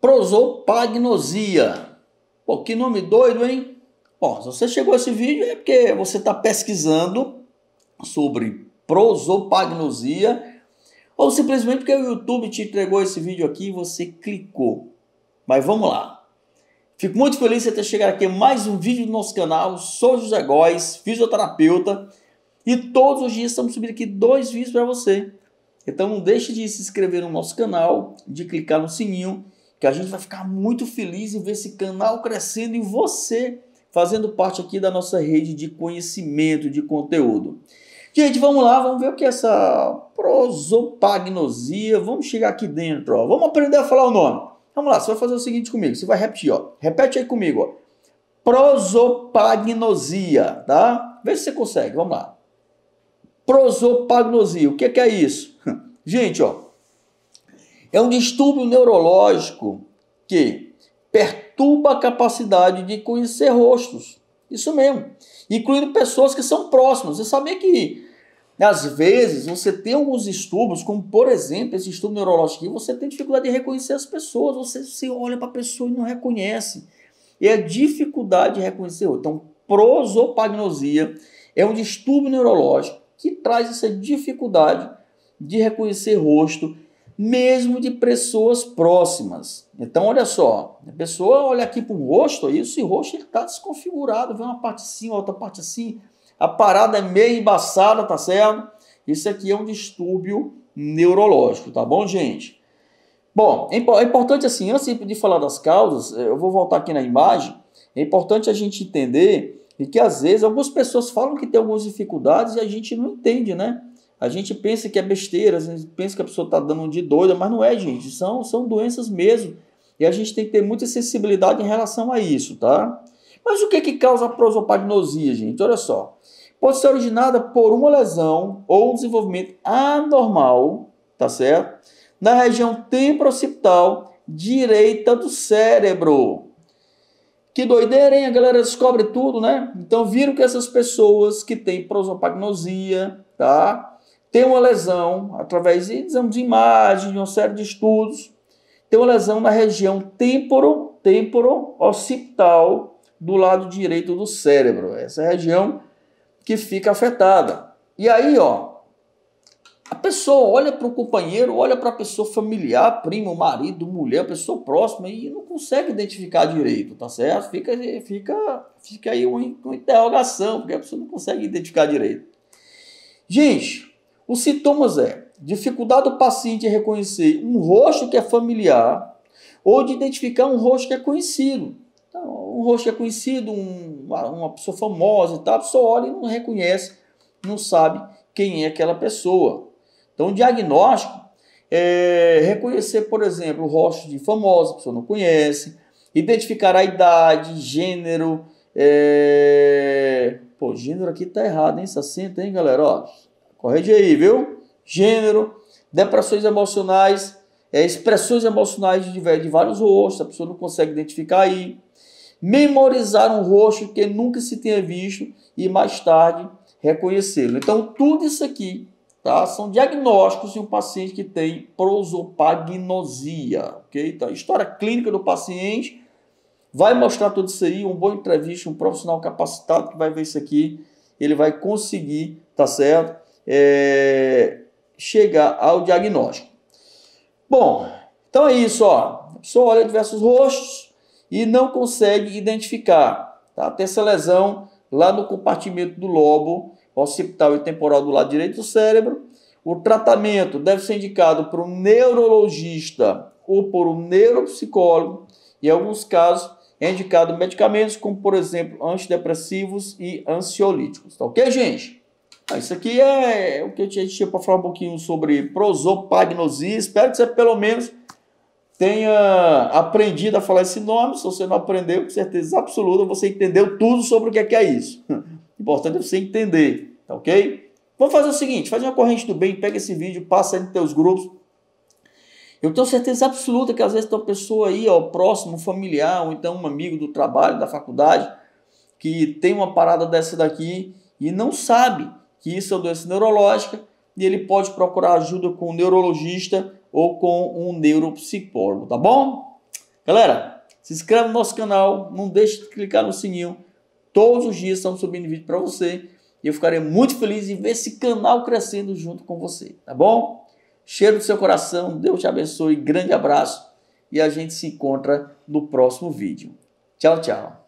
prosopagnosia. Pô, que nome doido, hein? Bom, se você chegou a esse vídeo é porque você está pesquisando sobre prosopagnosia ou simplesmente porque o YouTube te entregou esse vídeo aqui e você clicou. Mas vamos lá. Fico muito feliz de ter chegado aqui mais um vídeo do nosso canal. Sou José Góes, fisioterapeuta. E todos os dias estamos subindo aqui dois vídeos para você. Então não deixe de se inscrever no nosso canal, de clicar no sininho que a gente vai ficar muito feliz em ver esse canal crescendo e você fazendo parte aqui da nossa rede de conhecimento, de conteúdo. Gente, vamos lá, vamos ver o que é essa prosopagnosia. Vamos chegar aqui dentro, ó. Vamos aprender a falar o nome. Vamos lá, você vai fazer o seguinte comigo, você vai repetir, ó. Repete aí comigo, ó. Prosopagnosia, tá? Vê se você consegue, vamos lá. Prosopagnosia, o que é, que é isso? Gente, ó, é um distúrbio neurológico que perturba a capacidade de conhecer rostos. Isso mesmo. Incluindo pessoas que são próximas. Você sabia que às vezes você tem alguns distúrbios, como por exemplo esse distúrbio neurológico, que você tem dificuldade de reconhecer as pessoas. Você se olha para a pessoa e não reconhece. E a é dificuldade de reconhecer. Então, prosopagnosia é um distúrbio neurológico que traz essa dificuldade de reconhecer rosto mesmo de pessoas próximas. Então, olha só, a pessoa olha aqui para o rosto, aí esse rosto está desconfigurado, vê uma parte assim, outra parte assim, a parada é meio embaçada, tá certo? Isso aqui é um distúrbio neurológico, tá bom, gente? Bom, é, é importante assim, antes de falar das causas, eh, eu vou voltar aqui na imagem, é importante a gente entender que às vezes algumas pessoas falam que tem algumas dificuldades e a gente não entende, né? A gente pensa que é besteira, a gente pensa que a pessoa está dando de doida, mas não é, gente. São, são doenças mesmo. E a gente tem que ter muita sensibilidade em relação a isso, tá? Mas o que, que causa a prosopagnosia, gente? Olha só. Pode ser originada por uma lesão ou um desenvolvimento anormal, tá certo? Na região temporocipital direita do cérebro. Que doideira, hein? A galera descobre tudo, né? Então viram que essas pessoas que têm prosopagnosia, tá? tem uma lesão, através de exames de imagem, de uma série de estudos, tem uma lesão na região temporo, temporo occipital do lado direito do cérebro. Essa é a região que fica afetada. E aí, ó, a pessoa olha para o companheiro, olha para a pessoa familiar, primo, marido, mulher, pessoa próxima e não consegue identificar direito, tá certo? Fica, fica, fica aí uma, uma interrogação, porque a pessoa não consegue identificar direito. Gente, os sintomas é dificuldade do paciente em reconhecer um rosto que é familiar ou de identificar um rosto que é conhecido. Então, um rosto que é conhecido, um, uma pessoa famosa e tal, a pessoa olha e não reconhece, não sabe quem é aquela pessoa. Então, o diagnóstico é reconhecer, por exemplo, o rosto de famosa, a pessoa não conhece, identificar a idade, gênero. É... Pô, gênero aqui tá errado, hein? 60, hein, galera? Ó, Corrige aí, viu? Gênero, depressões emocionais, é, expressões emocionais de, de vários rostos, a pessoa não consegue identificar aí. Memorizar um rosto que nunca se tenha visto e mais tarde reconhecê-lo. Então, tudo isso aqui tá? são diagnósticos de um paciente que tem prosopagnosia. Okay? Então, a história clínica do paciente vai mostrar tudo isso aí. Um bom entrevista, um profissional capacitado que vai ver isso aqui, ele vai conseguir, tá certo? é, chegar ao diagnóstico. Bom, então é isso, ó. A pessoa olha diversos rostos e não consegue identificar. Tá? Tem essa lesão lá no compartimento do lobo occipital e temporal do lado direito do cérebro. O tratamento deve ser indicado por um neurologista ou por um neuropsicólogo. Em alguns casos, é indicado medicamentos como, por exemplo, antidepressivos e ansiolíticos. Tá ok, gente? Ah, isso aqui é o que a gente tinha para tipo falar um pouquinho sobre prosopagnosia. Espero que você pelo menos tenha aprendido a falar esse nome. Se você não aprendeu, com certeza absoluta, você entendeu tudo sobre o que é, que é isso. Importante é você entender, tá ok? Vamos fazer o seguinte, faz uma corrente do bem, pega esse vídeo, passa entre teus grupos. Eu tenho certeza absoluta que às vezes tem uma pessoa aí, ó, próximo, um familiar, ou então um amigo do trabalho, da faculdade, que tem uma parada dessa daqui e não sabe que isso é uma doença neurológica e ele pode procurar ajuda com um neurologista ou com um neuropsicólogo, tá bom? Galera, se inscreve no nosso canal, não deixe de clicar no sininho. Todos os dias estamos subindo vídeo para você e eu ficarei muito feliz em ver esse canal crescendo junto com você, tá bom? Cheiro do seu coração, Deus te abençoe, grande abraço e a gente se encontra no próximo vídeo. Tchau, tchau.